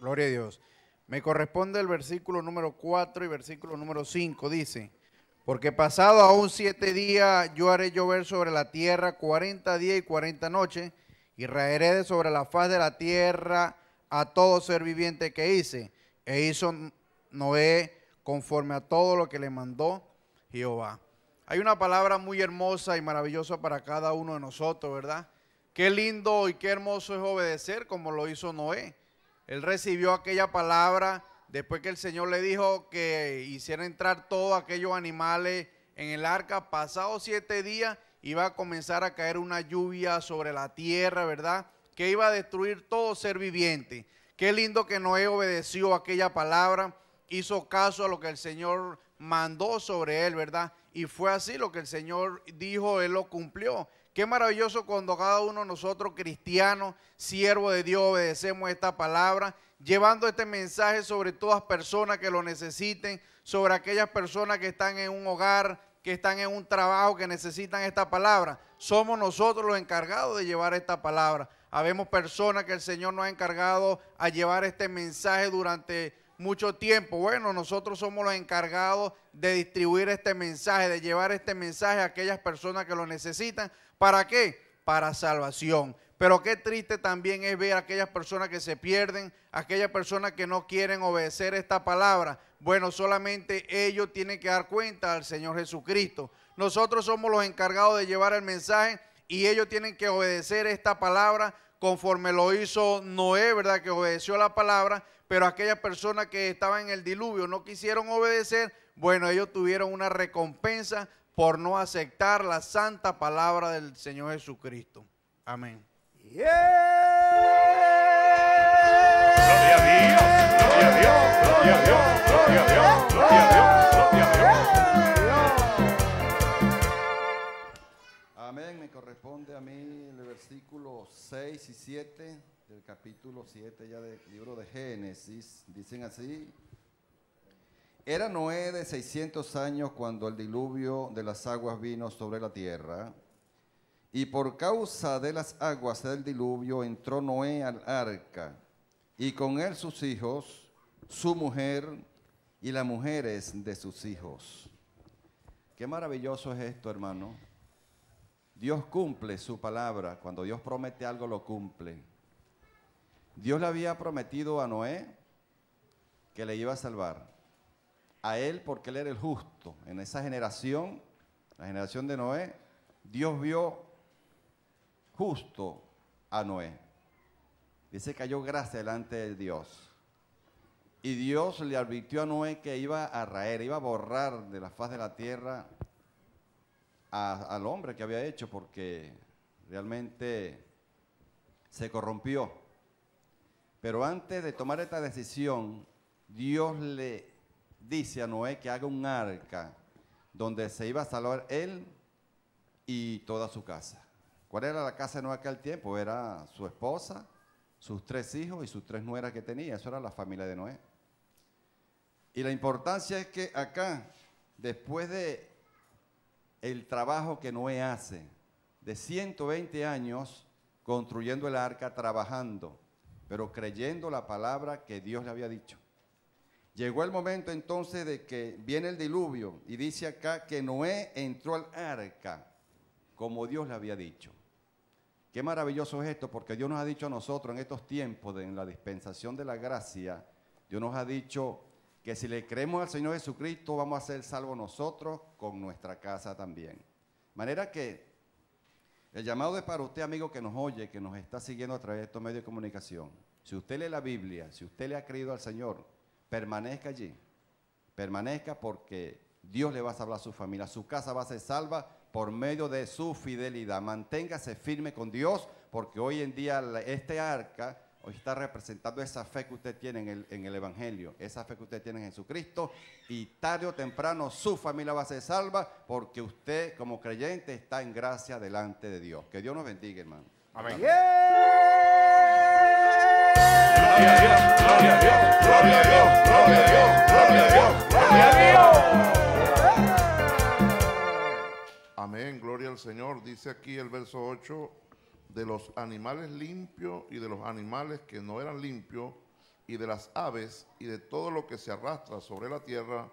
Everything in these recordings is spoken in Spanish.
Gloria a Dios. Me corresponde el versículo número 4 y versículo número 5. Dice, porque pasado aún siete días yo haré llover sobre la tierra cuarenta días y cuarenta noches, y raeré sobre la faz de la tierra a todo ser viviente que hice. E hizo Noé conforme a todo lo que le mandó Jehová. Hay una palabra muy hermosa y maravillosa para cada uno de nosotros, ¿verdad? Qué lindo y qué hermoso es obedecer como lo hizo Noé. Él recibió aquella palabra después que el Señor le dijo que hiciera entrar todos aquellos animales en el arca. Pasados siete días iba a comenzar a caer una lluvia sobre la tierra, ¿verdad? Que iba a destruir todo ser viviente. Qué lindo que Noé obedeció aquella palabra, hizo caso a lo que el Señor mandó sobre él, ¿verdad? Y fue así lo que el Señor dijo, él lo cumplió. Qué maravilloso cuando cada uno de nosotros, cristianos, siervos de Dios, obedecemos esta palabra, llevando este mensaje sobre todas personas que lo necesiten, sobre aquellas personas que están en un hogar, que están en un trabajo, que necesitan esta palabra. Somos nosotros los encargados de llevar esta palabra. Habemos personas que el Señor nos ha encargado a llevar este mensaje durante mucho tiempo. Bueno, nosotros somos los encargados de distribuir este mensaje, de llevar este mensaje a aquellas personas que lo necesitan. ¿Para qué? Para salvación. Pero qué triste también es ver a aquellas personas que se pierden, aquellas personas que no quieren obedecer esta palabra. Bueno, solamente ellos tienen que dar cuenta al Señor Jesucristo. Nosotros somos los encargados de llevar el mensaje y ellos tienen que obedecer esta palabra conforme lo hizo Noé, ¿verdad? Que obedeció la palabra, pero aquellas personas que estaba en el diluvio no quisieron obedecer, bueno, ellos tuvieron una recompensa por no aceptar la santa palabra del Señor Jesucristo. Amén. Gloria a Dios, gloria a Dios, gloria a Dios, gloria a Dios, gloria a Dios. Amén. Me corresponde a mí el versículo 6 y 7 del capítulo 7 ya del libro de Génesis. Dicen así. Era Noé de 600 años cuando el diluvio de las aguas vino sobre la tierra. Y por causa de las aguas del diluvio entró Noé al arca, y con él sus hijos, su mujer y las mujeres de sus hijos. Qué maravilloso es esto, hermano. Dios cumple su palabra. Cuando Dios promete algo, lo cumple. Dios le había prometido a Noé que le iba a salvar. A él porque él era el justo. En esa generación, la generación de Noé, Dios vio justo a Noé. Dice que cayó gracia delante de Dios. Y Dios le advirtió a Noé que iba a raer, iba a borrar de la faz de la tierra al hombre que había hecho porque realmente se corrompió. Pero antes de tomar esta decisión, Dios le dice a Noé que haga un arca donde se iba a salvar él y toda su casa. ¿Cuál era la casa de Noé aquel tiempo? Era su esposa, sus tres hijos y sus tres nueras que tenía. Eso era la familia de Noé. Y la importancia es que acá, después de el trabajo que Noé hace de 120 años construyendo el arca, trabajando, pero creyendo la palabra que Dios le había dicho. Llegó el momento entonces de que viene el diluvio y dice acá que Noé entró al arca como Dios le había dicho. Qué maravilloso es esto, porque Dios nos ha dicho a nosotros en estos tiempos, de, la dispensación de la gracia, Dios nos ha dicho que si le creemos al Señor Jesucristo vamos a ser salvos nosotros con nuestra casa también. De manera que el llamado es para usted, amigo, que nos oye, que nos está siguiendo a través de estos medios de comunicación. Si usted lee la Biblia, si usted le ha creído al Señor, permanezca allí. Permanezca porque Dios le va a salvar a su familia. Su casa va a ser salva por medio de su fidelidad. Manténgase firme con Dios porque hoy en día este arca hoy está representando esa fe que usted tiene en el, en el Evangelio, esa fe que usted tiene en Jesucristo, y tarde o temprano su familia va a ser salva porque usted como creyente está en gracia delante de Dios. Que Dios nos bendiga, hermano. Amén. Gloria gloria a Dios, gloria a Dios, gloria a Dios, gloria a Dios, gloria a Dios. Amén, gloria al Señor. Dice aquí el verso 8, de los animales limpios y de los animales que no eran limpios, y de las aves y de todo lo que se arrastra sobre la tierra,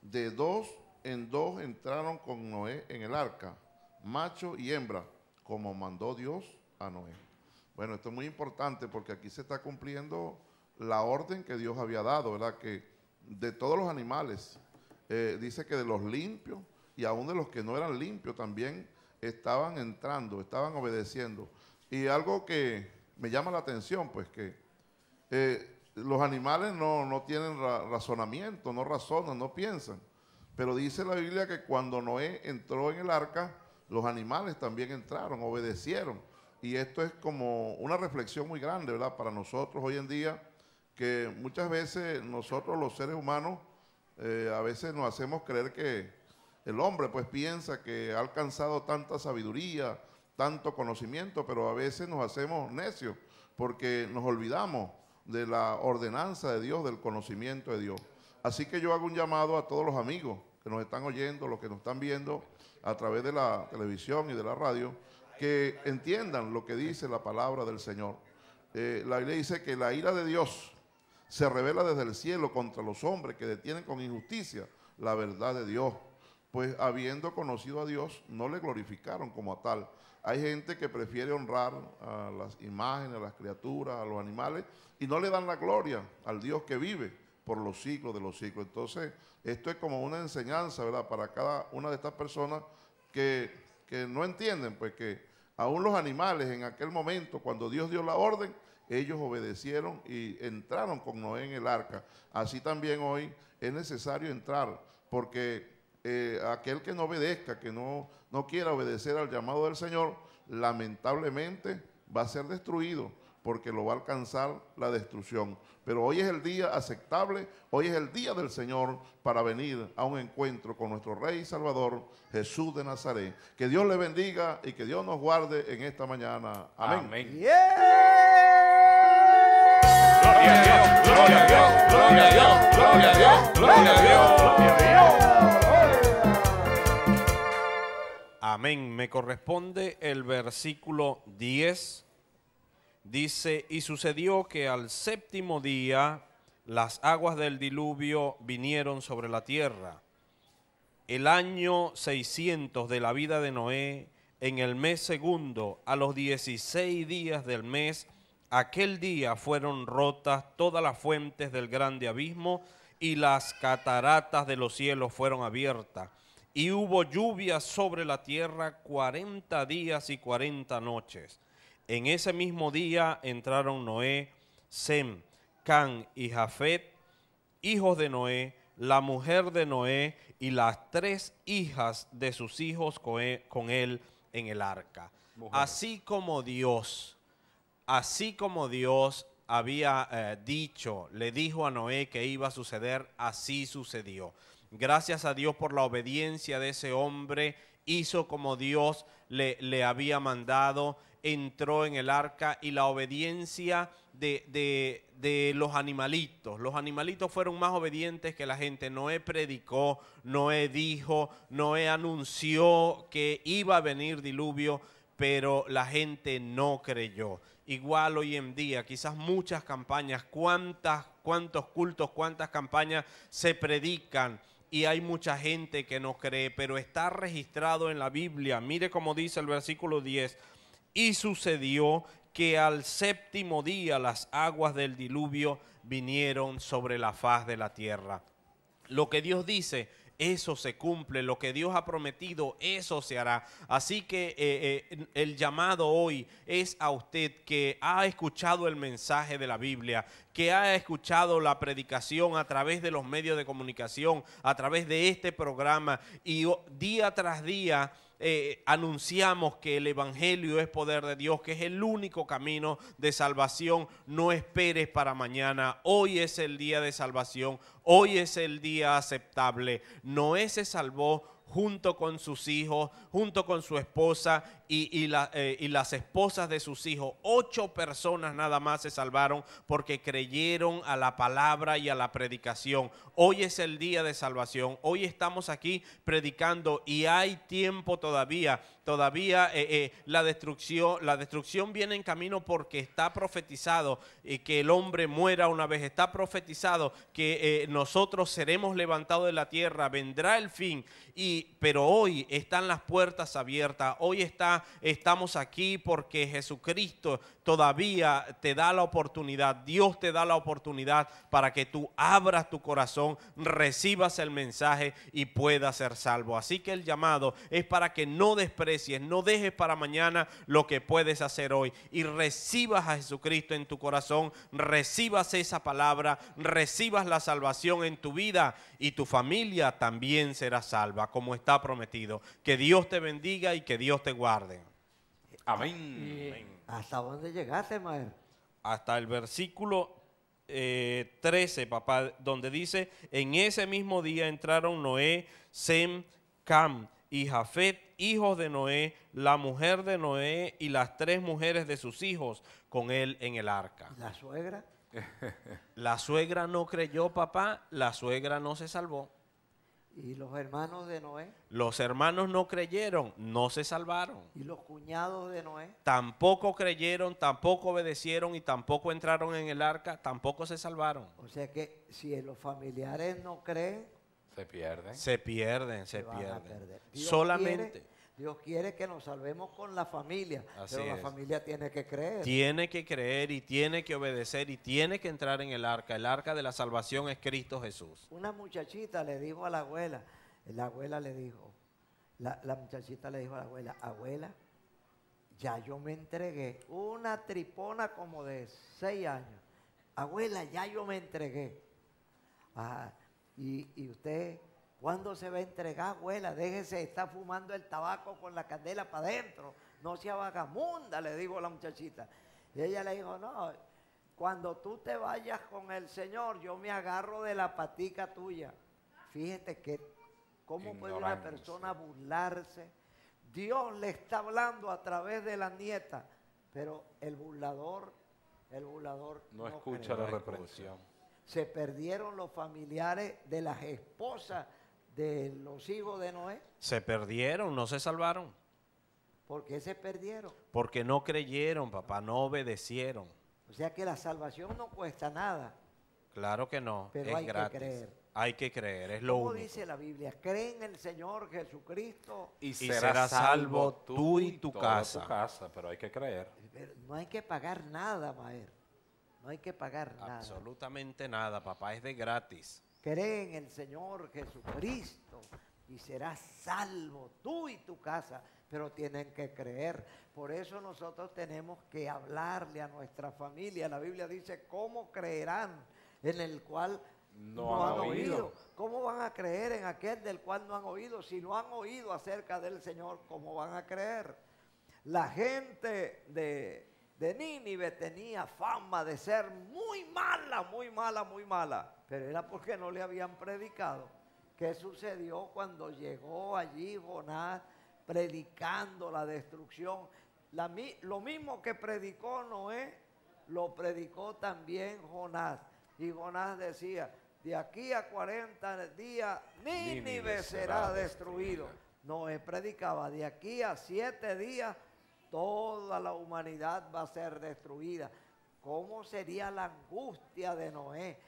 de dos en dos entraron con Noé en el arca, macho y hembra, como mandó Dios a Noé. Bueno, esto es muy importante porque aquí se está cumpliendo la orden que Dios había dado, ¿verdad? Que de todos los animales, eh, dice que de los limpios y aún de los que no eran limpios también estaban entrando, estaban obedeciendo. Y algo que me llama la atención, pues que eh, los animales no, tienen razonamiento, no razonan, no piensan. Pero dice la Biblia que cuando Noé entró en el arca, los animales también entraron, obedecieron. Y esto es como una reflexión muy grande, ¿verdad? Para nosotros hoy en día, que muchas veces nosotros los seres humanos, eh, a veces nos hacemos creer que el hombre pues piensa que ha alcanzado tanta sabiduría, tanto conocimiento, pero a veces nos hacemos necios porque nos olvidamos de la ordenanza de Dios, del conocimiento de Dios. Así que yo hago un llamado a todos los amigos que nos están oyendo, los que nos están viendo a través de la televisión y de la radio, que entiendan lo que dice la palabra del Señor. Eh, la Biblia dice que la ira de Dios se revela desde el cielo contra los hombres que detienen con injusticia la verdad de Dios. Pues habiendo conocido a Dios, no le glorificaron como a tal, hay gente que prefiere honrar a las imágenes, a las criaturas, a los animales, y no le dan la gloria al Dios que vive por los siglos de los siglos. Entonces, esto es como una enseñanza, ¿verdad?, para cada una de estas personas que, que no entienden, pues que aún los animales en aquel momento, cuando Dios dio la orden, ellos obedecieron y entraron con Noé en el arca. Así también hoy es necesario entrar, porque eh, aquel que no obedezca, que no, no quiera obedecer al llamado del Señor, lamentablemente va a ser destruido porque lo va a alcanzar la destrucción. Pero hoy es el día aceptable, hoy es el día del Señor para venir a un encuentro con nuestro Rey y Salvador, Jesús de Nazaret. Que Dios le bendiga y que Dios nos guarde en esta mañana. Amén. gloria a Dios, gloria a Dios, gloria a Dios, gloria a Dios. Gloria a Dios. Amén. Me corresponde el versículo 10. Dice, y sucedió que al séptimo día las aguas del diluvio vinieron sobre la tierra. El año 600 de la vida de Noé, en el mes segundo, a los 16 días del mes, aquel día fueron rotas todas las fuentes del grande abismo y las cataratas de los cielos fueron abiertas y hubo lluvia sobre la tierra cuarenta días y cuarenta noches. En ese mismo día entraron Noé, Sem, Can y Jafet, hijos de Noé, la mujer de Noé y las tres hijas de sus hijos con él en el arca. Así como Dios, así como Dios había eh, dicho, le dijo a Noé que iba a suceder, así sucedió. Gracias a Dios por la obediencia de ese hombre. Hizo como Dios le, había mandado. Entró en el arca y la obediencia de, los animalitos. Los animalitos fueron más obedientes que la gente. Noé predicó, Noé dijo, Noé anunció que iba a venir diluvio, pero la gente no creyó. Igual hoy en día, quizás muchas campañas, cuántas, cuántos cultos, cuántas campañas se predican y hay mucha gente que no cree, pero está registrado en la Biblia. Mire cómo dice el versículo 10. Y sucedió que al séptimo día las aguas del diluvio vinieron sobre la faz de la tierra. Lo que Dios dice, eso se cumple. Lo que Dios ha prometido, eso se hará. Así que eh, eh, el llamado hoy es a usted que ha escuchado el mensaje de la Biblia, que ha escuchado la predicación a través de los medios de comunicación, a través de este programa y día tras día eh, anunciamos que el Evangelio es poder de Dios, que es el único camino de salvación. No esperes para mañana. Hoy es el día de salvación. Hoy es el día aceptable. Noé se salvó junto con sus hijos, junto con su esposa y, eh, y, las esposas de sus hijos. Ocho personas nada más se salvaron porque creyeron a la palabra y a la predicación. Hoy es el día de salvación. Hoy estamos aquí predicando y hay tiempo todavía. Todavía eh, eh, la, destrucción, la destrucción viene en camino porque está profetizado que el hombre muera una vez. Está profetizado que nosotros seremos levantados de la tierra. Vendrá el fin. Y, pero hoy están las puertas abiertas. Hoy está estamos aquí porque Jesucristo todavía te da la oportunidad, Dios te da la oportunidad para que tú abras tu corazón, recibas el mensaje y puedas ser salvo. Así que el llamado es para que no desprecies, no dejes para mañana lo que puedes hacer hoy y recibas a Jesucristo en tu corazón, recibas esa palabra, recibas la salvación en tu vida y tu familia también será salva, como está prometido. Que Dios te bendiga y que Dios te guarde. Amén. ¿Hasta dónde llegaste, maestro? Hasta el versículo 13, eh, papá, donde dice, en ese mismo día entraron Noé, Sem, Cam y Jafet, hijos de Noé, la mujer de Noé y las tres mujeres de sus hijos con él en el arca. ¿La suegra? La suegra no creyó, papá, la suegra no se salvó. ¿Y los hermanos de Noé? Los hermanos no creyeron, no se salvaron. ¿Y los cuñados de Noé? Tampoco creyeron, tampoco obedecieron y tampoco entraron en el arca, tampoco se salvaron. O sea que si los familiares no creen, se pierden. Se pierden, se, se pierden. Solamente Dios quiere que nos salvemos con la familia, pero la familia tiene que creer. Tiene que creer y tiene que obedecer y tiene que entrar en el arca. El arca de la salvación es Cristo Jesús. Una muchachita le dijo a la abuela, la abuela le dijo, la, muchachita le dijo a la abuela, abuela, ya yo me entregué. Una tripona como de seis años. Abuela, ya yo me entregué. Ah, y usted ¿Cuándo se va a entregar, abuela? Déjese, está fumando el tabaco con la candela para adentro. No sea vagamunda, le digo a la muchachita. Y ella le dijo, no, cuando tú te vayas con el Señor, yo me agarro de la patica tuya. Fíjate que, ¿cómo puede una persona burlarse? Dios le está hablando a través de la nieta, pero el burlador, el burlador no, escucha la reprensión. Se perdieron los familiares de las esposas de los hijos de Noé? Se perdieron, no se salvaron. ¿Por qué se perdieron? Porque no creyeron, papá, no obedecieron. O sea que la salvación no cuesta nada. Claro que no, es hay gratis. que creer. Hay que creer, es lo único. único. dice la Biblia? Cree en el Señor Jesucristo y, serás, salvo tú y tu casa. Pero hay que creer. no hay que pagar nada, Maer. No hay que pagar nada. Absolutamente nada, papá, es de gratis. Creen en el Señor Jesucristo y serás salvo tú y tu casa, pero tienen que creer. Por eso nosotros tenemos que hablarle a nuestra familia. La Biblia dice, ¿cómo creerán en el cual no, han, oído? ¿Cómo van a creer en aquel del cual no han oído? Si no han oído acerca del Señor, ¿cómo van a creer? La gente de de Nínive tenía fama de ser muy mala, muy mala, muy mala. Pero era porque no le habían predicado. ¿Qué sucedió cuando llegó allí Jonás predicando la destrucción? lo mismo que predicó Noé, lo predicó también Jonás. Y Jonás decía, de aquí a 40 días Nínive será destruido. Noé predicaba, de aquí a 7 días toda la humanidad va a ser destruida. ¿Cómo sería la angustia de Noé?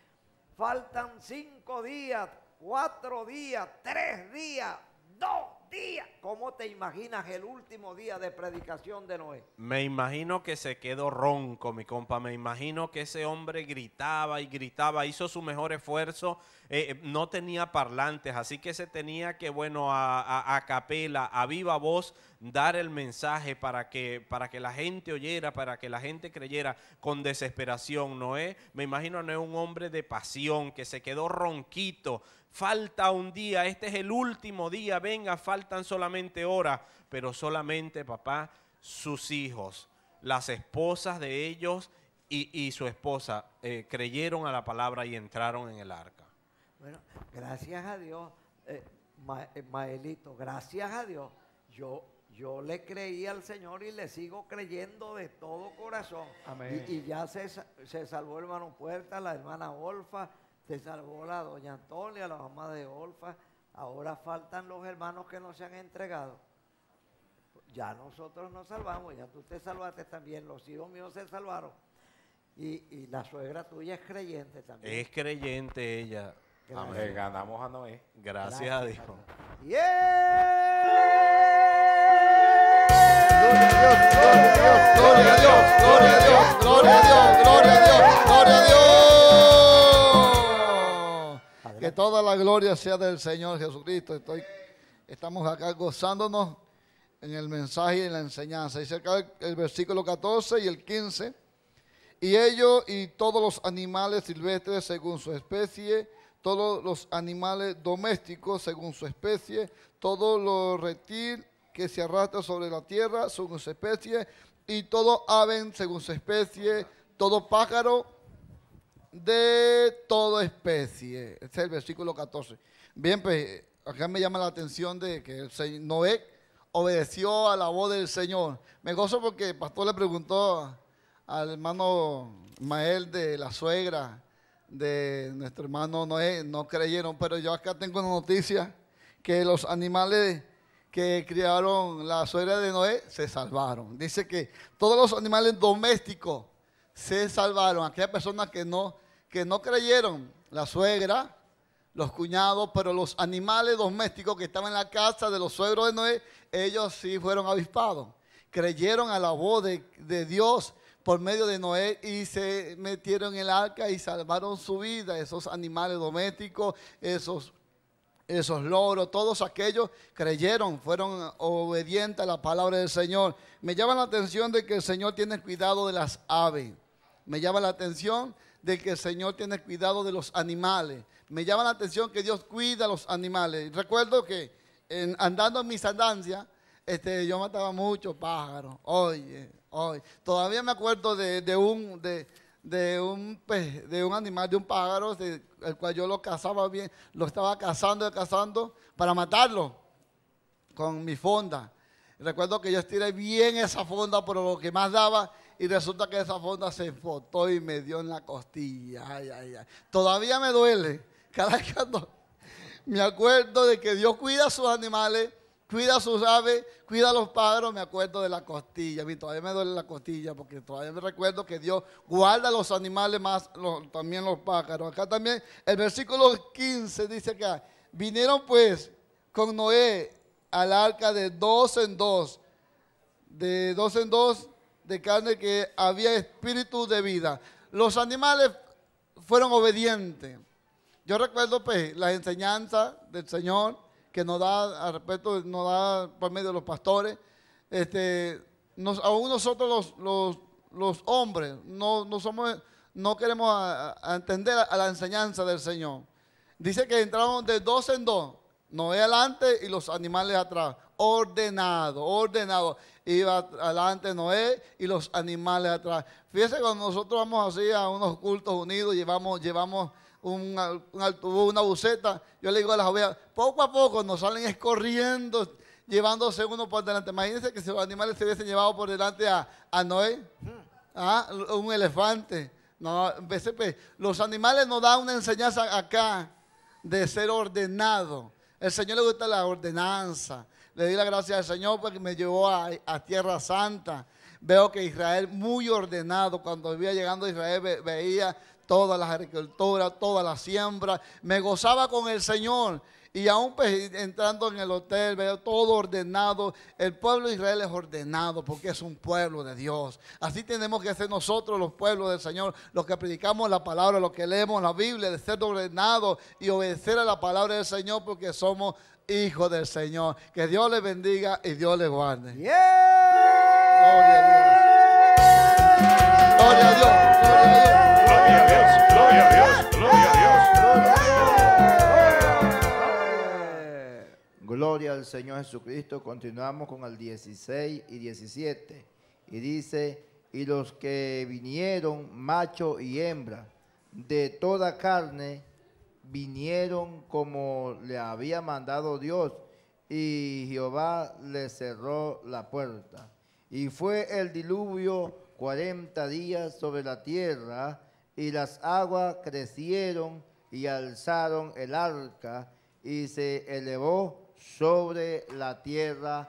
Faltan cinco días, cuatro días, tres días, dos días. ¿Cómo te imaginas el último día de predicación de Noé? Me imagino que se quedó ronco, mi compa. Me imagino que ese hombre gritaba y gritaba, hizo su mejor esfuerzo. Eh, eh, no tenía parlantes, así que se tenía que, bueno, a, a, a capela, a viva voz dar el mensaje para que, para que la gente oyera, para que la gente creyera con desesperación. ¿no es? me imagino, no es un hombre de pasión que se quedó ronquito. Falta un día, este es el último día, venga, faltan solamente horas, pero solamente, papá, sus hijos, las esposas de ellos y, su esposa eh, creyeron a la palabra y entraron en el arca. Bueno, gracias a Dios, eh, eh, Maelito, gracias a Dios, yo yo le creí al Señor y le sigo creyendo de todo corazón. Amén. Y, ya se, salvó el hermano Puerta, la hermana Olfa, se salvó la doña Antonia, la mamá de Olfa. Ahora faltan los hermanos que no se han entregado. Ya nosotros nos salvamos, ya tú te salvaste también, los hijos míos se salvaron. Y, la suegra tuya es creyente también. Es creyente ella. Ganamos a Noé. Gracias, a Dios. Gloria a Dios, gloria a Dios, gloria a Dios, gloria a Dios, gloria a Dios, gloria Dios. Que toda la gloria sea del Señor Jesucristo. Estoy, estamos acá gozándonos en el mensaje y en la enseñanza. Dice acá el versículo 14 y el 15. Y ellos y todos los animales silvestres según su especie, todos los animales domésticos según su especie, todos los reptiles que se arrastra sobre la tierra según su especie, y todo ave según su especie, todo pájaro de toda especie. Ese es el versículo 14. Bien, pues acá me llama la atención de que el Señor Noé obedeció a la voz del Señor. Me gozo porque el pastor le preguntó al hermano Mael de la suegra de nuestro hermano Noé, no creyeron, pero yo acá tengo una noticia que los animales que criaron la suegra de Noé se salvaron. Dice que todos los animales domésticos se salvaron. Aquellas personas que no, que no creyeron, la suegra, los cuñados, pero los animales domésticos que estaban en la casa de los suegros de Noé, ellos sí fueron avispados. Creyeron a la voz de, de Dios por medio de Noé y se metieron en el arca y salvaron su vida, esos animales domésticos, esos esos logros todos aquellos creyeron, fueron obedientes a la palabra del Señor. Me llama la atención de que el Señor tiene cuidado de las aves. Me llama la atención de que el Señor tiene cuidado de los animales. Me llama la atención que Dios cuida a los animales. Recuerdo que en, andando en mis andancias, este, yo mataba muchos pájaros. Oye, oye. Todavía me acuerdo de, de un, de, de un, pues, de un animal, de un pájaro, el cual yo lo cazaba bien, lo estaba cazando, y cazando, para matarlo con mi fonda. Recuerdo que yo estiré bien esa fonda por lo que más daba y resulta que esa fonda se enfotó y me dio en la costilla. Ay, ay, ay. Todavía me duele. Cada vez que me acuerdo de que Dios cuida a sus animales cuida a sus aves, cuida a los pájaros, me acuerdo de la costilla. A mí todavía me duele la costilla porque todavía me recuerdo que Dios guarda los animales más, también los pájaros. Acá también el versículo 15 dice acá, vinieron pues con Noé al arca de dos en dos, de dos en dos de carne que había espíritu de vida. Los animales fueron obedientes. Yo recuerdo pues la enseñanza del Señor que nos da, al respecto, nos da por medio de los pastores. Este, nos, aún nosotros los, hombres no, somos, no queremos entender a, la enseñanza del Señor. Dice que entramos de dos en dos, Noé adelante y los animales atrás ordenado, ordenado. Iba adelante Noé y los animales atrás. Fíjese cuando nosotros vamos así a unos cultos unidos, llevamos, llevamos una, buceta, yo le digo a las ovejas, poco a poco nos salen escorriendo, llevándose uno por delante. Imagínense que si los animales se hubiesen llevado por delante a, Noé, ah, un elefante. No, los animales nos dan una enseñanza acá de ser ordenado. El Señor le gusta la ordenanza. Le di la gracia al Señor porque me llevó a, Tierra Santa. Veo que Israel muy ordenado. Cuando iba llegando a Israel veía todas las agricultura, todas las siembras. Me gozaba con el Señor. Y aún pues, entrando en el hotel, veo todo ordenado. El pueblo de Israel es ordenado porque es un pueblo de Dios. Así tenemos que ser nosotros los pueblos del Señor, los que predicamos la palabra, los que leemos la Biblia, de ser ordenados y obedecer a la palabra del Señor porque somos hijos del Señor. Que Dios les bendiga y Dios les guarde. Gloria a Dios. Gloria a Dios. Gloria a Dios. Gloria al Señor Jesucristo. Continuamos con el 16 y 17. Y dice, y los que vinieron, macho y hembra, de toda carne, vinieron como le había mandado Dios, y Jehová le cerró la puerta. Y fue el diluvio cuarenta días sobre la tierra, y las aguas crecieron y alzaron el arca, y se elevó sobre la tierra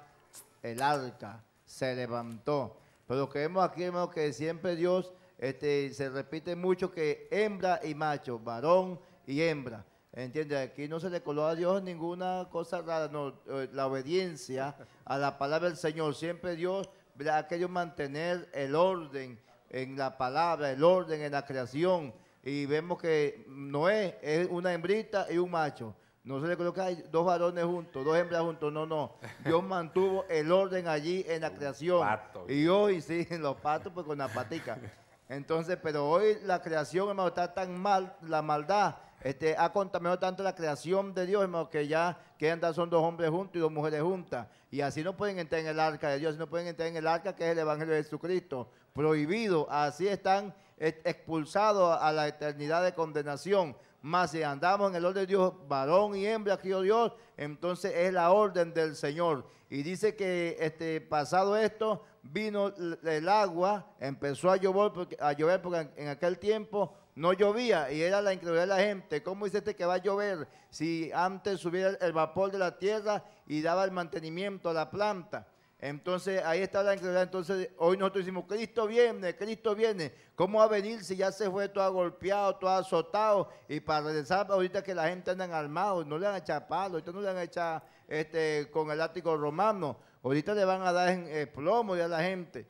el arca, se levantó. Pero que vemos aquí, hermano, que siempre Dios este, se repite mucho que hembra y macho, varón y hembra. entiende Aquí no se le coló a Dios ninguna cosa rara, eh, la obediencia a la palabra del Señor. Siempre Dios ha querido mantener el orden en la palabra, el orden en la creación. Y vemos que Noé es una hembrita y un macho. No se le coloca dos varones juntos, dos hembras juntos, no, no. Dios mantuvo el orden allí en la creación. y hoy sí, los patos pues con la patica. Entonces, pero hoy la creación, hermano, está tan mal, la maldad este, ha contaminado tanto la creación de Dios, hermano, que ya que andan son dos hombres juntos y dos mujeres juntas. Y así no pueden entrar en el arca de Dios, no pueden entrar en el arca que es el Evangelio de Jesucristo. Prohibido, así están eh, expulsados a la eternidad de condenación. Más si andamos en el orden de Dios, varón y hembra, crió Dios, entonces es la orden del Señor. Y dice que este, pasado esto, vino el agua, empezó a llover, porque, en, aquel tiempo no llovía y era la incredulidad de la gente. ¿Cómo dice este que va a llover si antes subía el vapor de la tierra y daba el mantenimiento a la planta? Entonces ahí está la incredulidad. Entonces hoy nosotros decimos, Cristo viene, Cristo viene. ¿Cómo va a venir si ya se fue todo golpeado, todo azotado? Y para regresar, ahorita que la gente anda armado, no le han echado, palo, ahorita no le han echado este, con el ático romano, ahorita le van a dar en eh, plomo a la gente.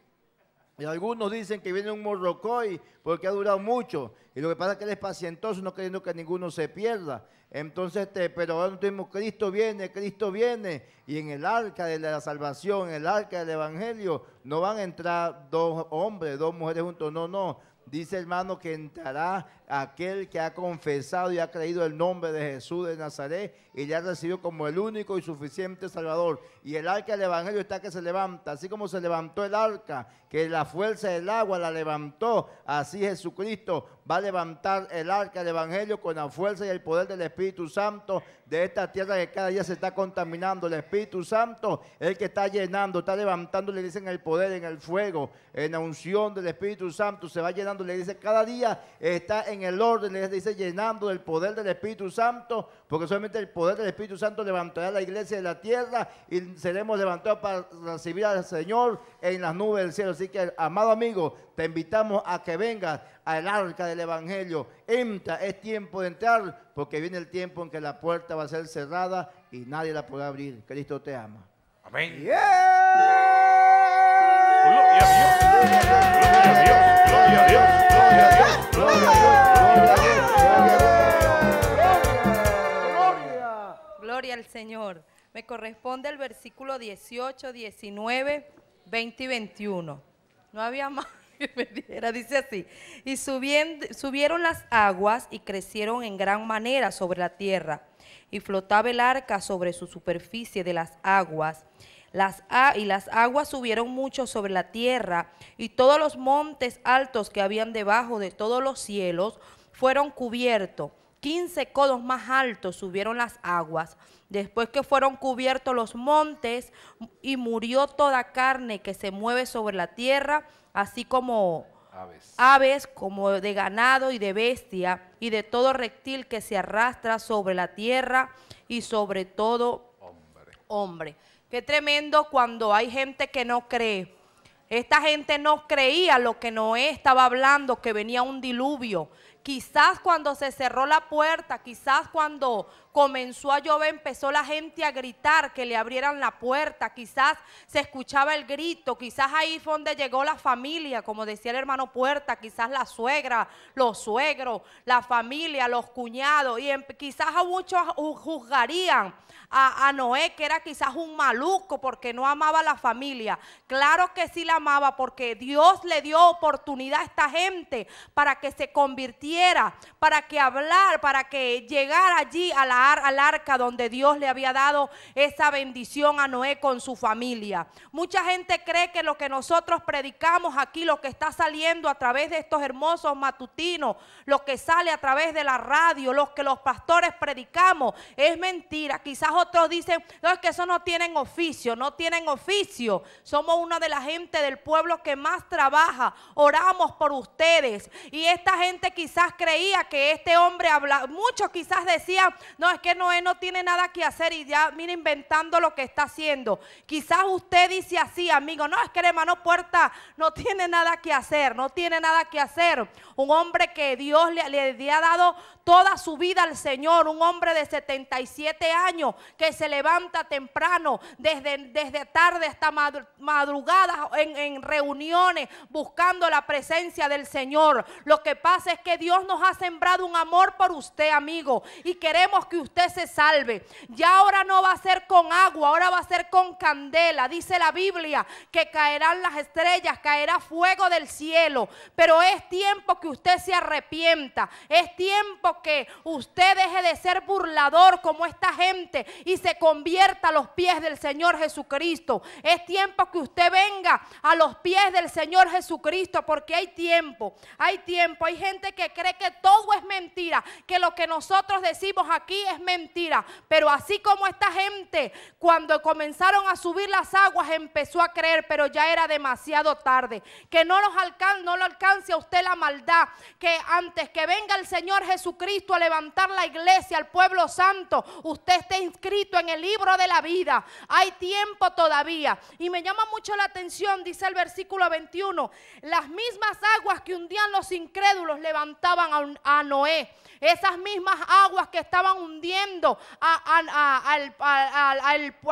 Y algunos dicen que viene un morrocoy porque ha durado mucho. Y lo que pasa es que él es pacientoso, no queriendo que ninguno se pierda. Entonces, este, pero ahora tenemos Cristo viene, Cristo viene, y en el arca de la salvación, en el arca del Evangelio, no van a entrar dos hombres, dos mujeres juntos, no, no. Dice hermano que entrará aquel que ha confesado y ha creído el nombre de Jesús de Nazaret y le ha recibido como el único y suficiente Salvador. Y el arca del Evangelio está que se levanta, así como se levantó el arca, que la fuerza del agua la levantó, así Jesucristo va a levantar el arca del Evangelio con la fuerza y el poder del Espíritu Santo de esta tierra que cada día se está contaminando. El Espíritu Santo el que está llenando, está levantando, le dicen el poder, en el fuego, en la unción del Espíritu Santo. Se va llenando, le dice cada día está en el orden, le dice llenando del poder del Espíritu Santo porque solamente el poder del Espíritu Santo levantará la iglesia de la tierra y seremos levantados para recibir al Señor en las nubes del cielo. Así que, amado amigo, te invitamos a que vengas al arca del Evangelio. Entra, es tiempo de entrar, porque viene el tiempo en que la puerta va a ser cerrada y nadie la podrá abrir. Cristo te ama. Amén. Gloria a Dios. Gloria a Dios. Gloria a Dios. Gloria a Dios. Gloria a Dios. al Señor. Me corresponde el versículo 18, 19, 20 y 21. No había más que me diera, dice así. Y subieron las aguas y crecieron en gran manera sobre la tierra. Y flotaba el arca sobre su superficie de las aguas. Las, y las aguas subieron mucho sobre la tierra, y todos los montes altos que habían debajo de todos los cielos fueron cubiertos 15 codos más altos subieron las aguas, después que fueron cubiertos los montes y murió toda carne que se mueve sobre la tierra, así como aves. como de ganado y de bestia, y de todo reptil que se arrastra sobre la tierra y sobre todo hombre. hombre. Qué tremendo cuando hay gente que no cree. Esta gente no creía lo que Noé estaba hablando, que venía un diluvio. Quizás cuando se cerró la puerta, quizás cuando, comenzó a llover, empezó la gente a gritar que le abrieran la puerta, quizás se escuchaba el grito, quizás ahí fue donde llegó la familia, como decía el hermano Puerta, quizás la suegra, los suegros, la familia, los cuñados, y em, quizás a muchos juzgarían a, a Noé, que era quizás un maluco porque no amaba a la familia. Claro que sí la amaba porque Dios le dio oportunidad a esta gente para que se convirtiera, para que hablar, para que llegara allí a la al arca donde Dios le había dado esa bendición a Noé con su familia. Mucha gente cree que lo que nosotros predicamos aquí, lo que está saliendo a través de estos hermosos matutinos, lo que sale a través de la radio, lo que los pastores predicamos, es mentira. Quizás otros dicen, no, es que eso no tienen oficio, no tienen oficio. Somos una de la gente del pueblo que más trabaja. Oramos por ustedes. Y esta gente quizás creía que este hombre habla. muchos quizás decían, no, es que Noé no tiene nada que hacer y ya mira inventando lo que está haciendo. Quizás usted dice así, amigo, no, es que el hermano Puerta no tiene nada que hacer, no tiene nada que hacer un hombre que Dios le, ha dado toda su vida al Señor, un hombre de 77 años que se levanta temprano, desde, desde tarde hasta madrugada en, en reuniones, buscando la presencia del Señor. Lo que pasa es que Dios nos ha sembrado un amor por usted, amigo, y queremos que usted se salve. Ya ahora no va a ser con agua, ahora va a ser con candela. Dice la Biblia que caerán las estrellas, caerá fuego del cielo, pero es tiempo que usted se arrepienta. Es tiempo que usted deje de ser burlador como esta gente y se convierta a los pies del Señor Jesucristo. Es tiempo que usted venga a los pies del Señor Jesucristo porque hay tiempo, hay tiempo. Hay gente que cree que todo es mentira, que lo que nosotros decimos aquí es mentira. Pero así como esta gente, cuando comenzaron a subir las aguas, empezó a creer, pero ya era demasiado tarde. Que no, los no lo alcance a usted la maldad que antes que venga el Señor Jesucristo a levantar la iglesia, al pueblo santo, usted esté inscrito en el libro de la vida. Hay tiempo todavía. Y me llama mucho la atención, dice el versículo 21, las mismas aguas que hundían los incrédulos levantaban a, Noé. Esas mismas aguas que estaban hundiendo a,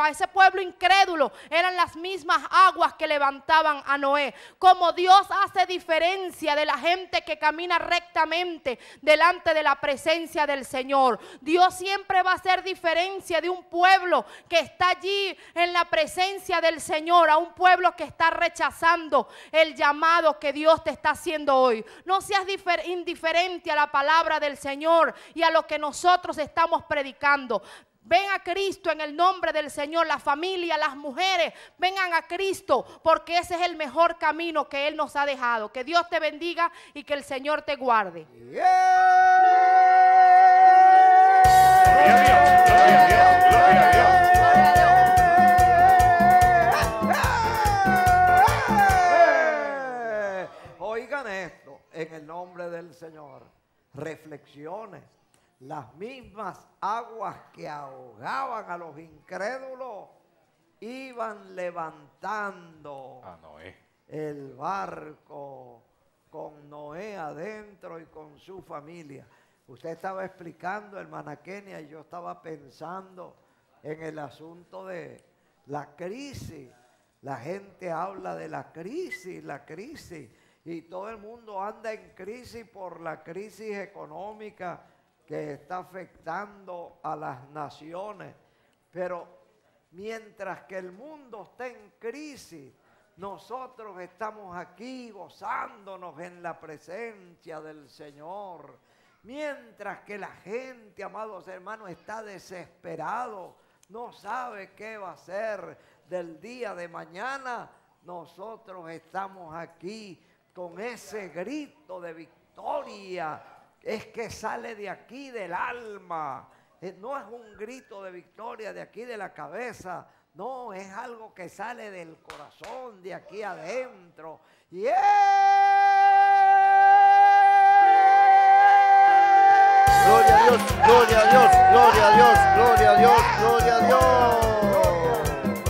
ese pueblo incrédulo eran las mismas aguas que levantaban a Noé. Como Dios hace diferencia de la gente que que camina rectamente delante de la presencia del Señor. Dios siempre va a hacer diferencia de un pueblo que está allí en la presencia del Señor a un pueblo que está rechazando el llamado que Dios te está haciendo hoy. No seas indiferente a la palabra del Señor y a lo que nosotros estamos predicando. Ven a Cristo en el nombre del Señor, la familia, las mujeres, vengan a Cristo porque ese es el mejor camino que Él nos ha dejado. Que Dios te bendiga y que el Señor te guarde. Oigan esto, en el nombre del Señor, reflexiones las mismas aguas que ahogaban a los incrédulos iban levantando el barco con Noé adentro y con su familia. Usted estaba explicando, hermana Kenia, y yo estaba pensando en el asunto de la crisis. La gente habla de la crisis, la crisis, y todo el mundo anda en crisis por la crisis económica, que está afectando a las naciones. Pero mientras que el mundo está en crisis, nosotros estamos aquí gozándonos en la presencia del Señor. Mientras que la gente, amados hermanos, está desesperado, no sabe qué va a ser del día de mañana, nosotros estamos aquí con ese grito de victoria es que sale de aquí, del alma. Eh, no es un grito de victoria de aquí, de la cabeza. No, es algo que sale del corazón, de aquí adentro. Y Gloria a Dios, gloria a Dios, gloria a Dios, gloria a Dios, gloria a Dios.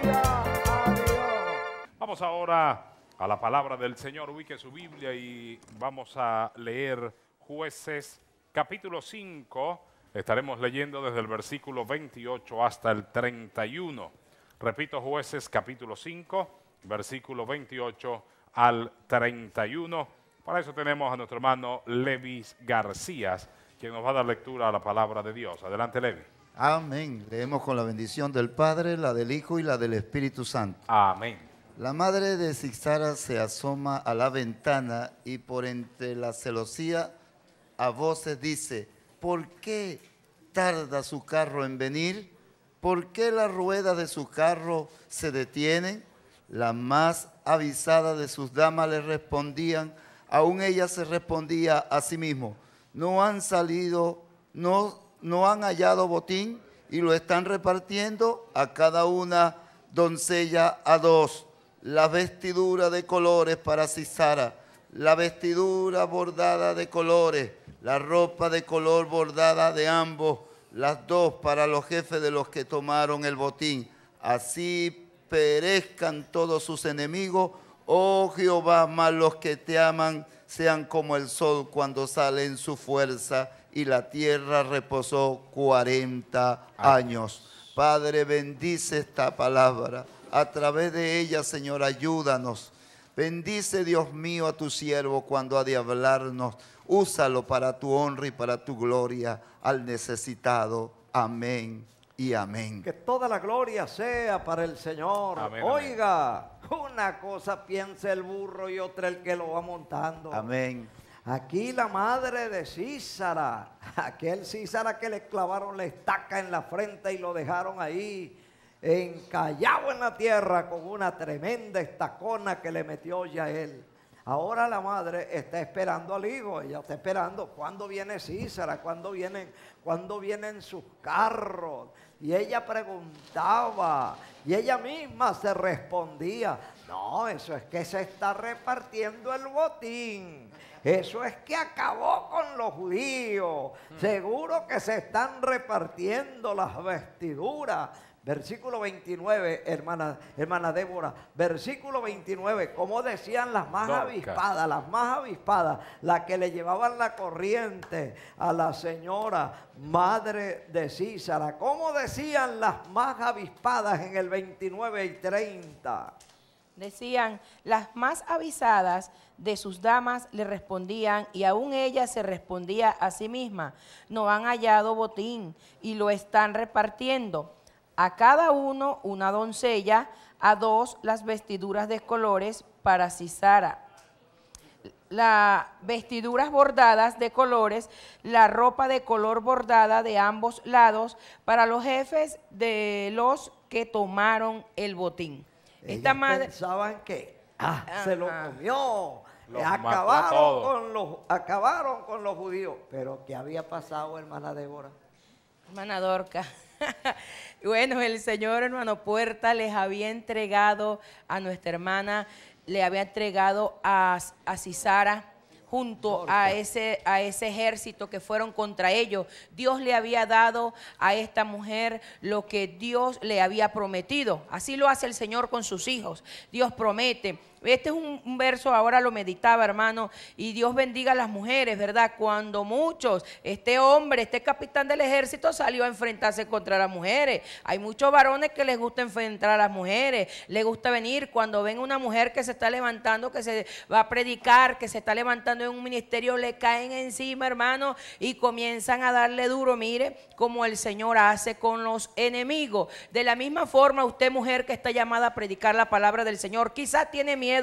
Gloria a Dios. Vamos ahora a la palabra del Señor. Ubique su Biblia y vamos a leer jueces capítulo 5, estaremos leyendo desde el versículo 28 hasta el 31. Repito, jueces capítulo 5, versículo 28 al 31. Para eso tenemos a nuestro hermano Levis García, quien nos va a dar lectura a la palabra de Dios. Adelante, Levis. Amén. Leemos con la bendición del Padre, la del Hijo y la del Espíritu Santo. Amén. La madre de Zixara se asoma a la ventana y por entre la celosía a voces dice, ¿por qué tarda su carro en venir? ¿Por qué la rueda de su carro se detienen? La más avisada de sus damas le respondían, aún ella se respondía a sí mismo, no han salido, no, no han hallado botín y lo están repartiendo a cada una doncella a dos, la vestidura de colores para Cisara, la vestidura bordada de colores la ropa de color bordada de ambos, las dos para los jefes de los que tomaron el botín. Así perezcan todos sus enemigos, oh Jehová, más los que te aman sean como el sol cuando sale en su fuerza y la tierra reposó 40 años. Padre, bendice esta palabra. A través de ella, Señor, ayúdanos. Bendice, Dios mío, a tu siervo cuando ha de hablarnos Úsalo para tu honra y para tu gloria al necesitado. Amén y amén. Que toda la gloria sea para el Señor. Amén, Oiga, una cosa piensa el burro y otra el que lo va montando. Amén. Aquí la madre de Císara, aquel Císara que le clavaron la estaca en la frente y lo dejaron ahí, encallado en la tierra con una tremenda estacona que le metió ya él. Ahora la madre está esperando al hijo, ella está esperando cuándo viene Císara, cuándo vienen, cuándo vienen sus carros. Y ella preguntaba y ella misma se respondía, no, eso es que se está repartiendo el botín. Eso es que acabó con los judíos. Mm. Seguro que se están repartiendo las vestiduras Versículo 29, hermana, hermana Débora. Versículo 29, como decían las más avispadas, las más avispadas, las que le llevaban la corriente a la señora madre de Císara. ¿Cómo decían las más avispadas en el 29 y 30? Decían, las más avisadas de sus damas le respondían, y aún ella se respondía a sí misma, no han hallado botín y lo están repartiendo a cada uno una doncella, a dos las vestiduras de colores para Cisara, las vestiduras bordadas de colores, la ropa de color bordada de ambos lados para los jefes de los que tomaron el botín. Esta madre pensaban que ah, se lo comió. Eh, acabaron, con los, acabaron con los judíos. Pero ¿qué había pasado, hermana Débora? Hermana Dorca. bueno, el Señor, hermano Puerta, les había entregado a nuestra hermana, le había entregado a, a Cisara junto a ese, a ese ejército que fueron contra ellos. Dios le había dado a esta mujer lo que Dios le había prometido. Así lo hace el Señor con sus hijos. Dios promete, este es un, verso, ahora lo meditaba, hermano, y Dios bendiga a las mujeres, ¿verdad? Cuando muchos, este hombre, este capitán del ejército salió a enfrentarse contra las mujeres. Hay muchos varones que les gusta enfrentar a las mujeres, les gusta venir cuando ven una mujer que se está levantando, que se va a predicar, que se está levantando en un ministerio, le caen encima, hermano, y comienzan a darle duro, mire, como el Señor hace con los enemigos. De la misma forma, usted mujer que está llamada a predicar la palabra del Señor, quizás tiene miedo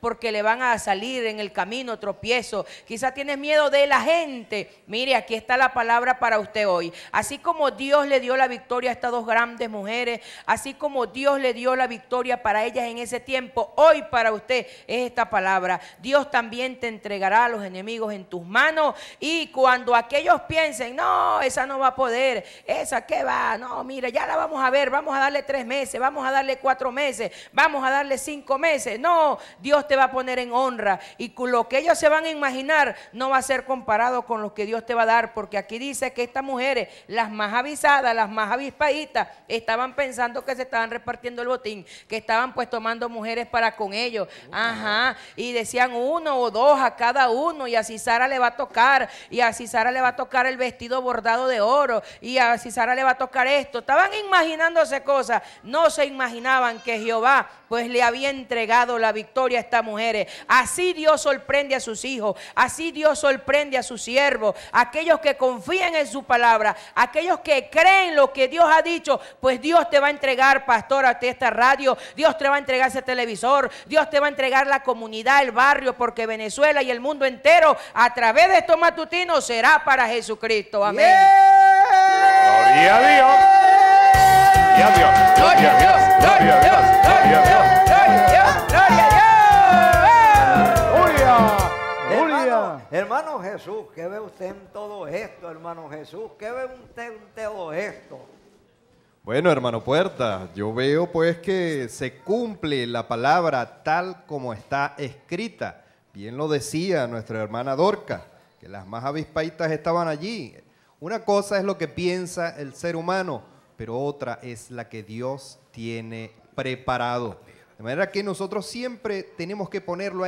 porque le van a salir en el camino tropiezo. Quizás tienes miedo de la gente. Mire, aquí está la palabra para usted hoy. Así como Dios le dio la victoria a estas dos grandes mujeres, así como Dios le dio la victoria para ellas en ese tiempo, hoy para usted es esta palabra. Dios también te entregará a los enemigos en tus manos y cuando aquellos piensen, no, esa no va a poder, esa que va, no, mire ya la vamos a ver, vamos a darle tres meses, vamos a darle cuatro meses, vamos a darle cinco meses, no, Dios te va a poner en honra. Y lo que ellos se van a imaginar no va a ser comparado con lo que Dios te va a dar. Porque aquí dice que estas mujeres, las más avisadas, las más avispaditas, estaban pensando que se estaban repartiendo el botín, que estaban pues tomando mujeres para con ellos. Ajá. Y decían uno o dos a cada uno. Y así Sara le va a tocar. Y así Sara le va a tocar el vestido bordado de oro. Y así Sara le va a tocar esto. Estaban imaginándose cosas. No se imaginaban que Jehová pues le había entregado la victoria a estas mujeres. Así Dios sorprende a sus hijos, así Dios sorprende a sus siervos, aquellos que confían en su palabra, aquellos que creen lo que Dios ha dicho, pues Dios te va a entregar, pastor, a esta radio, Dios te va a entregar ese televisor, Dios te va a entregar la comunidad, el barrio, porque Venezuela y el mundo entero, a través de estos matutinos, será para Jesucristo. Amén. Gloria a Dios. Gloria a Dios. Gloria a Dios. Gloria a Dios. Gloria a Dios. Gloria a Dios. Gloria Gloria. Hermano Jesús, ¿qué ve usted en todo esto, hermano Jesús? ¿Qué ve usted en todo esto? Bueno, hermano Puerta, yo veo pues que se cumple la palabra tal como está escrita. Bien lo decía nuestra hermana Dorca, que las más avispaitas estaban allí. Una cosa es lo que piensa el ser humano, pero otra es la que Dios tiene preparado. De manera que nosotros siempre tenemos que ponerlo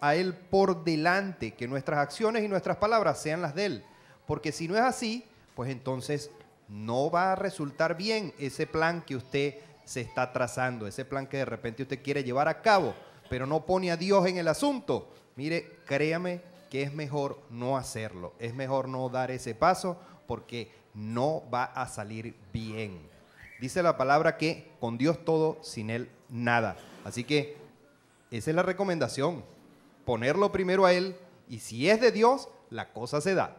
a él, por delante, que nuestras acciones y nuestras palabras sean las de Él. Porque si no es así, pues entonces no va a resultar bien ese plan que usted se está trazando, ese plan que de repente usted quiere llevar a cabo, pero no pone a Dios en el asunto. Mire, créame que es mejor no hacerlo, es mejor no dar ese paso porque no va a salir bien. Dice la palabra que con Dios todo, sin Él nada. Así que esa es la recomendación, ponerlo primero a Él y si es de Dios, la cosa se da.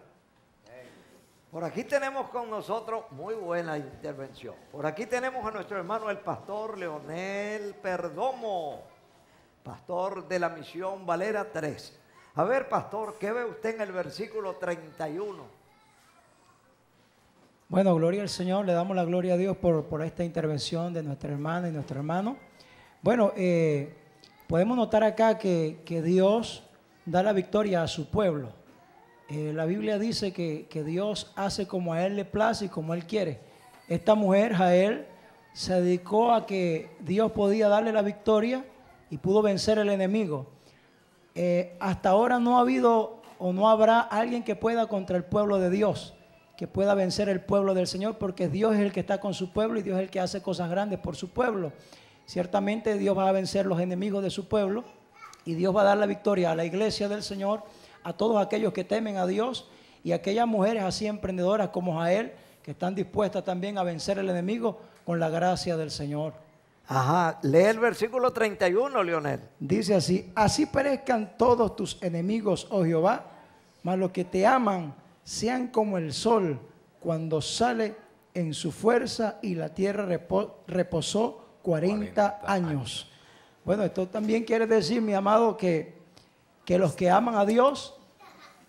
Por aquí tenemos con nosotros muy buena intervención. Por aquí tenemos a nuestro hermano el pastor Leonel Perdomo, pastor de la misión Valera 3. A ver, pastor, ¿qué ve usted en el versículo 31? Bueno, gloria al Señor, le damos la gloria a Dios por, esta intervención de nuestra hermana y nuestro hermano. Bueno, eh, podemos notar acá que, Dios da la victoria a su pueblo. Eh, la Biblia dice que, Dios hace como a Él le place y como Él quiere. Esta mujer, Jael, se dedicó a que Dios podía darle la victoria y pudo vencer al enemigo. Eh, hasta ahora no ha habido o no habrá alguien que pueda contra el pueblo de Dios que pueda vencer el pueblo del Señor, porque Dios es el que está con su pueblo y Dios es el que hace cosas grandes por su pueblo. Ciertamente Dios va a vencer los enemigos de su pueblo y Dios va a dar la victoria a la iglesia del Señor, a todos aquellos que temen a Dios y a aquellas mujeres así emprendedoras como a él, que están dispuestas también a vencer el enemigo con la gracia del Señor. Ajá, lee el versículo 31, Leonel. Dice así, así perezcan todos tus enemigos, oh Jehová, mas los que te aman sean como el sol cuando sale en su fuerza y la tierra reposó 40, años. Bueno, esto también quiere decir, mi amado, que, que los que aman a Dios,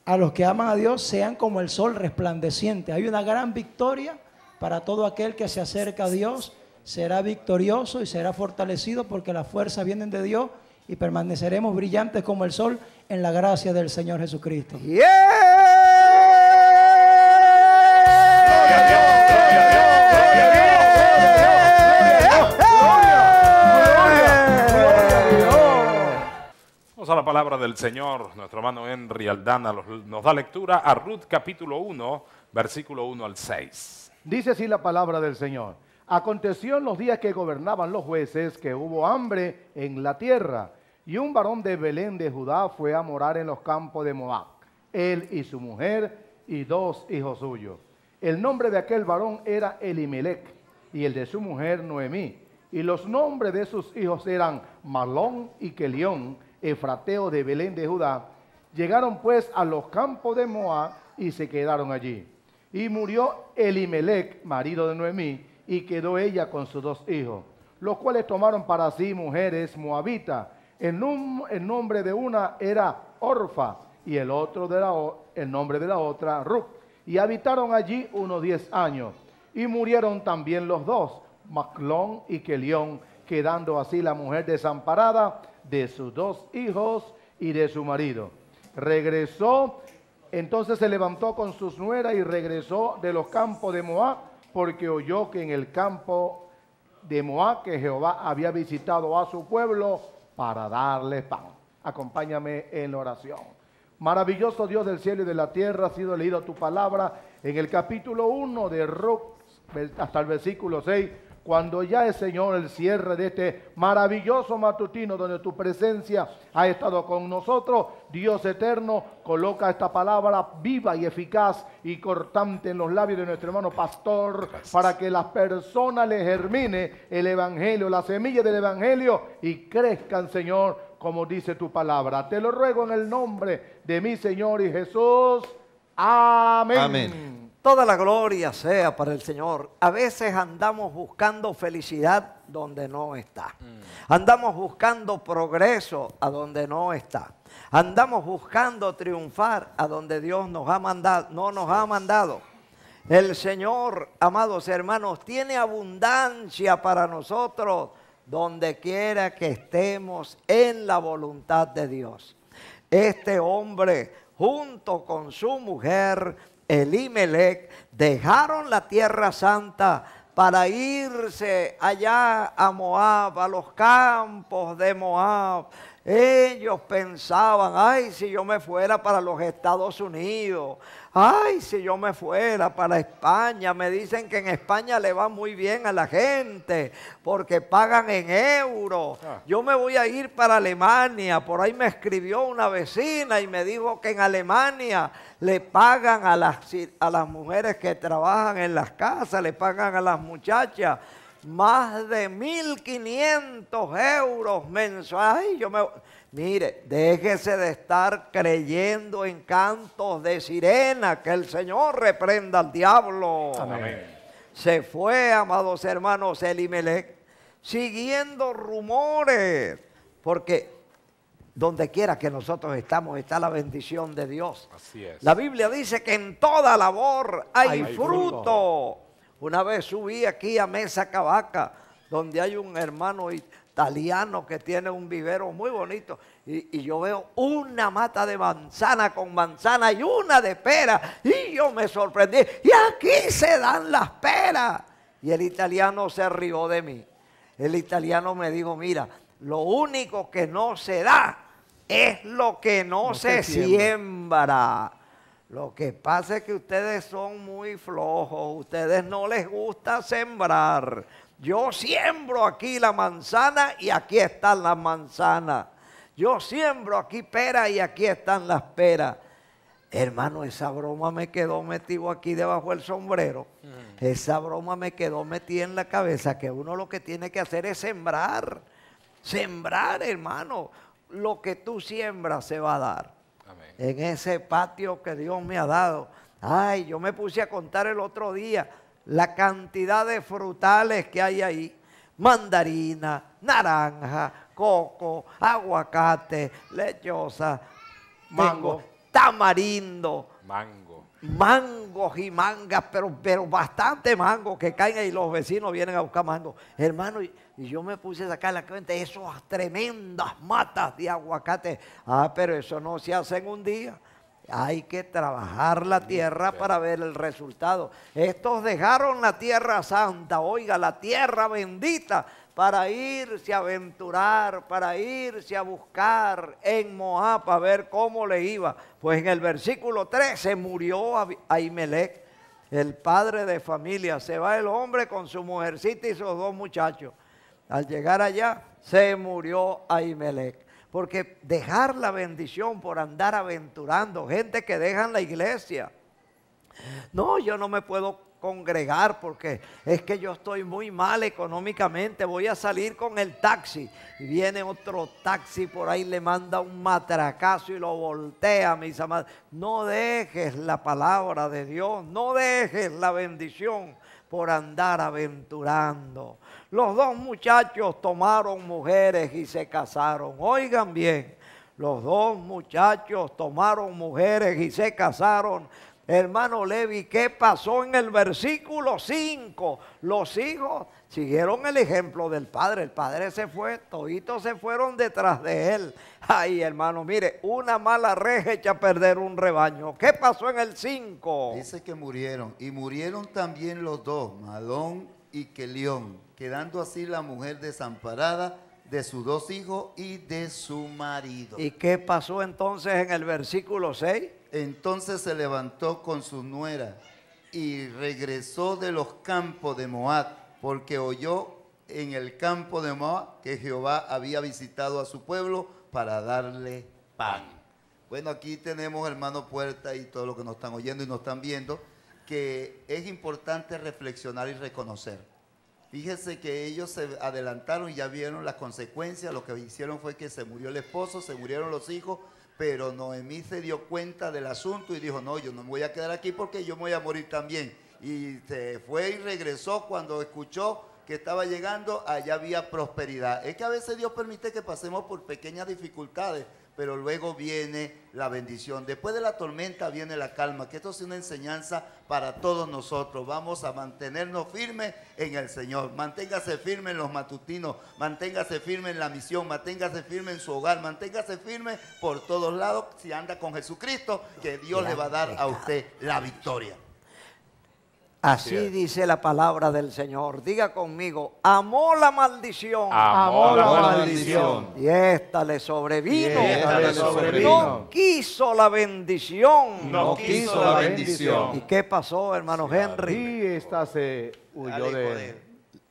a los que aman a Dios, sean como el sol resplandeciente. Hay una gran victoria para todo aquel que se acerca a Dios, será victorioso y será fortalecido porque las fuerzas vienen de Dios y permaneceremos brillantes como el sol en la gracia del Señor Jesucristo. Vamos a la palabra del Señor. Nuestro hermano Henry Aldana nos da lectura a Ruth capítulo 1, versículo 1 al 6. Dice así la palabra del Señor. Aconteció en los días que gobernaban los jueces que hubo hambre en la tierra y un varón de Belén de Judá fue a morar en los campos de Moab, él y su mujer y dos hijos suyos. El nombre de aquel varón era Elimelech y el de su mujer Noemí. Y los nombres de sus hijos eran Malón y Kelión, efrateo de Belén de Judá. Llegaron pues a los campos de Moab y se quedaron allí. Y murió Elimelech, marido de Noemí, y quedó ella con sus dos hijos, los cuales tomaron para sí mujeres moabitas. El, el nombre de una era Orfa y el otro de la, el nombre de la otra Ruth y habitaron allí unos diez años. Y murieron también los dos, Maclón y Kelión, quedando así la mujer desamparada de sus dos hijos y de su marido. Regresó, entonces se levantó con sus nueras y regresó de los campos de Moab, porque oyó que en el campo de Moab que Jehová había visitado a su pueblo para darle pan. Acompáñame en oración. Maravilloso Dios del cielo y de la tierra, ha sido leído tu palabra en el capítulo 1 de Ruth hasta el versículo 6, cuando ya es Señor el cierre de este maravilloso matutino donde tu presencia ha estado con nosotros. Dios eterno, coloca esta palabra viva y eficaz y cortante en los labios de nuestro hermano pastor para que las personas le germine el Evangelio, la semilla del Evangelio y crezcan, Señor como dice tu palabra. Te lo ruego en el nombre de mi Señor y Jesús. Amén. Toda la gloria sea para el Señor. A veces andamos buscando felicidad donde no está. Mm. Andamos buscando progreso a donde no está. Andamos buscando triunfar a donde Dios nos ha mandado, no nos ha mandado. El Señor, amados hermanos, tiene abundancia para nosotros donde quiera que estemos en la voluntad de Dios. Este hombre, junto con su mujer, Elimelech, dejaron la tierra santa para irse allá a Moab, a los campos de Moab. Ellos pensaban, ay, si yo me fuera para los Estados Unidos, Ay, si yo me fuera para España, me dicen que en España le va muy bien a la gente porque pagan en euros. Ah. Yo me voy a ir para Alemania. Por ahí me escribió una vecina y me dijo que en Alemania le pagan a las, a las mujeres que trabajan en las casas, le pagan a las muchachas más de 1.500 euros mensuales. yo me Mire, déjese de estar creyendo en cantos de sirena, que el Señor reprenda al diablo. Amén. Se fue, amados hermanos, Elimelech, siguiendo rumores, porque donde quiera que nosotros estamos está la bendición de Dios. Así es. La Biblia dice que en toda labor hay, fruto. Una vez subí aquí a Mesa Cabaca, donde hay un hermano italiano que tiene un vivero muy bonito. Y, yo veo una mata de manzana con manzana y una de pera. Y yo me sorprendí. Y aquí se dan las peras. Y el italiano se rió de mí. El italiano me dijo, mira, lo único que no se da es lo que no, se, siembra. Lo que pasa es que ustedes son muy flojos, ustedes no les gusta sembrar. Yo siembro aquí la manzana y aquí están las manzanas. Yo siembro aquí pera y aquí están las peras. Hermano, esa broma me quedó metido aquí debajo del sombrero. Mm. Esa broma me quedó metida en la cabeza que uno lo que tiene que hacer es sembrar. Sembrar, hermano. Lo que tú siembras se va a dar en ese patio que Dios me ha dado. Ay, yo me puse a contar el otro día la cantidad de frutales que hay ahí. Mandarina, naranja, coco, aguacate, lechosa, mango, tamarindo. Mango. Mangos y mangas, pero, pero bastante mango que caen ahí. Los vecinos vienen a buscar mango. Hermano, y yo me puse a sacar la cuenta, esas ah, tremendas matas de aguacate. Ah, pero eso no se hace en un día. Hay que trabajar la tierra para ver el resultado. Estos dejaron la tierra santa, oiga, la tierra bendita, para irse a aventurar, para irse a buscar en Moab para ver cómo le iba. Pues en el versículo 13 murió Ahimelech, el padre de familia. Se va el hombre con su mujercita y sus dos muchachos. Al llegar allá, se murió Ahimelech. Porque dejar la bendición por andar aventurando, gente que dejan la iglesia. No, yo no me puedo congregar porque es que yo estoy muy mal económicamente, voy a salir con el taxi. Y viene otro taxi por ahí, le manda un matracazo y lo voltea, mis amados. No dejes la palabra de Dios, no dejes la bendición por andar aventurando. Los dos muchachos tomaron mujeres y se casaron. Oigan bien, los dos muchachos tomaron mujeres y se casaron. Hermano Levi, ¿qué pasó en el versículo 5? Los hijos siguieron el ejemplo del padre. El padre se fue, toditos se fueron detrás de él. Ay, hermano, mire, una mala reja echa a perder un rebaño. ¿Qué pasó en el 5? Dice que murieron, y murieron también los dos, madón y Kelión, quedando así la mujer desamparada de sus dos hijos y de su marido. ¿Y qué pasó entonces en el versículo 6? Entonces se levantó con su nuera y regresó de los campos de Moab porque oyó en el campo de Moab que Jehová había visitado a su pueblo para darle pan. Bueno, aquí tenemos, hermano Puerta, y todo lo que nos están oyendo y nos están viendo, que es importante reflexionar y reconocer. Fíjese que ellos se adelantaron y ya vieron las consecuencias. Lo que hicieron fue que se murió el esposo, se murieron los hijos, pero Noemí se dio cuenta del asunto y dijo, no, yo no me voy a quedar aquí porque yo me voy a morir también y se fue y regresó cuando escuchó que estaba llegando, allá había prosperidad. Es que a veces Dios permite que pasemos por pequeñas dificultades, pero luego viene la bendición. Después de la tormenta viene la calma, que esto es una enseñanza para todos nosotros. Vamos a mantenernos firmes en el Señor. Manténgase firme en los matutinos, manténgase firme en la misión, manténgase firme en su hogar, manténgase firme por todos lados si anda con Jesucristo, que Dios le va a dar a usted la victoria. Así dice la palabra del Señor. Diga conmigo, amó la maldición. Amó, la, maldición. Y esta le sobrevino. le No quiso la bendición. No, quiso, la bendición. ¿Y qué pasó, hermano Henry? Y esta se huyó de él.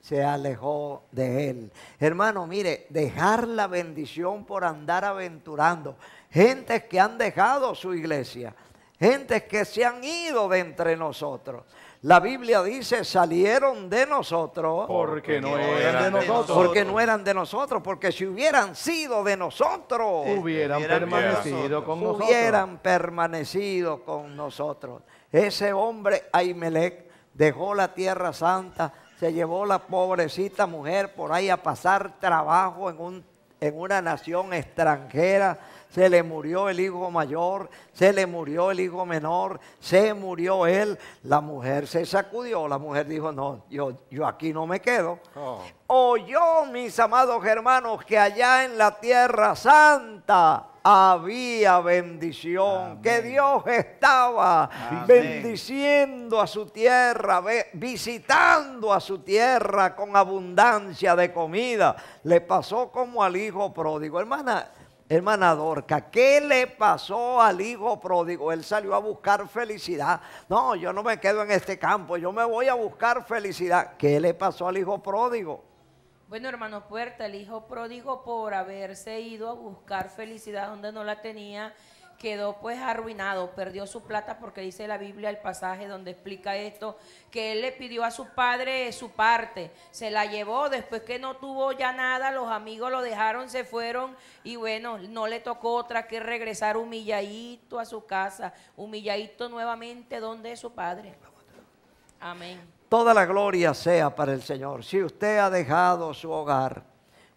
Se alejó de él. Hermano, mire, dejar la bendición por andar aventurando. Gentes que han dejado su iglesia. Gentes que se han ido de entre nosotros. La Biblia dice, salieron de nosotros. Porque, no eran de nosotros. Porque no eran de nosotros. Porque si hubieran sido de nosotros. Hubieran, permanecido con nosotros. Hubieran permanecido con nosotros. Ese hombre, Aimelec, dejó la tierra santa, se llevó la pobrecita mujer por ahí a pasar trabajo en, un, en una nación extranjera se le murió el hijo mayor, se le murió el hijo menor, se murió él. La mujer se sacudió, la mujer dijo, no, yo, yo aquí no me quedo. O oh. Oyó, mis amados hermanos, que allá en la tierra santa había bendición, que Dios estaba bendiciendo a su tierra, visitando a su tierra con abundancia de comida. Le pasó como al hijo pródigo. Hermana, Hermana Dorca, ¿qué le pasó al hijo pródigo? Él salió a buscar felicidad. No, yo no me quedo en este campo, yo me voy a buscar felicidad. ¿Qué le pasó al hijo pródigo? Bueno, hermano Puerta, el hijo pródigo por haberse ido a buscar felicidad donde no la tenía, quedó pues arruinado, perdió su plata porque dice la Biblia el pasaje donde explica esto, que él le pidió a su padre su parte, se la llevó, después que no tuvo ya nada, los amigos lo dejaron, se fueron y bueno, no le tocó otra que regresar humilladito a su casa, humilladito nuevamente donde es su padre. Amén. Toda la gloria sea para el Señor. Si usted ha dejado su hogar,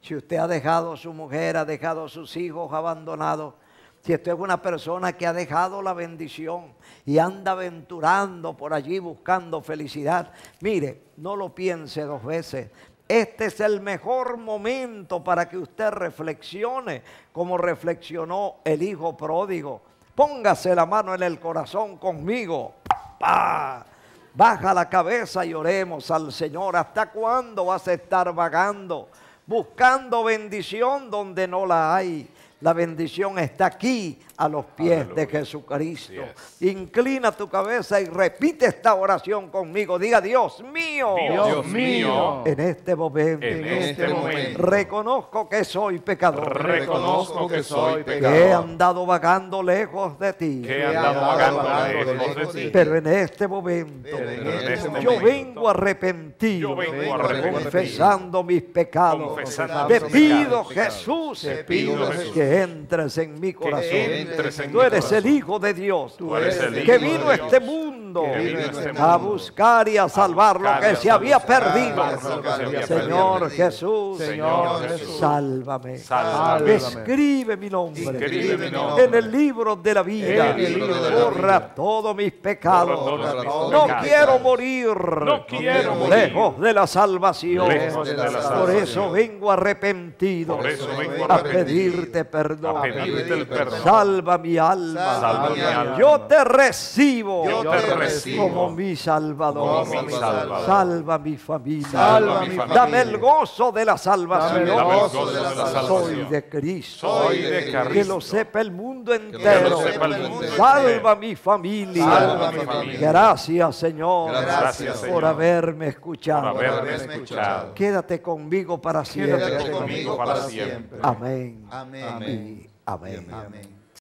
si usted ha dejado su mujer, ha dejado sus hijos abandonados, si esto es una persona que ha dejado la bendición y anda aventurando por allí buscando felicidad, mire, no lo piense dos veces. Este es el mejor momento para que usted reflexione como reflexionó el hijo pródigo. Póngase la mano en el corazón conmigo. Baja la cabeza y oremos al Señor. ¿Hasta cuándo vas a estar vagando? Buscando bendición donde no la hay la bendición está aquí a los pies de Jesucristo. Inclina tu cabeza y repite esta oración conmigo. Diga, Dios mío, Dios, mío, en este, este, este momento, reconozco que soy pecador. Reconozco que soy pecador. he andado vagando lejos de ti. Pero en este, este momento, yo, vengo arrepentido, confesando mis pecados. te, pido, Jesús, te pido, Jesús, entres en mi corazón. Tú eres el Hijo de Dios. Tú eres el que este vino a este mundo a buscar y a salvar lo que se había perdido. Señor Jesús, sálvame. Escribe mi nombre, en el libro de la vida. Borra todos mis pecados. no quiero morir. Lejos de la salvación. Por, Por eso vengo arrepentido. A pedirte perdón Salva mi alma. Yo te recibo. Como mi Salvador. Salva mi familia. Dame el gozo de la salvación. Soy de Cristo. Que lo sepa el mundo entero. Salva mi familia. Gracias, Señor. Gracias, Por haberme escuchado. Quédate conmigo para siempre. Quédate conmigo para siempre. Amén. Amén. Amém. Amém. Amém. Amém.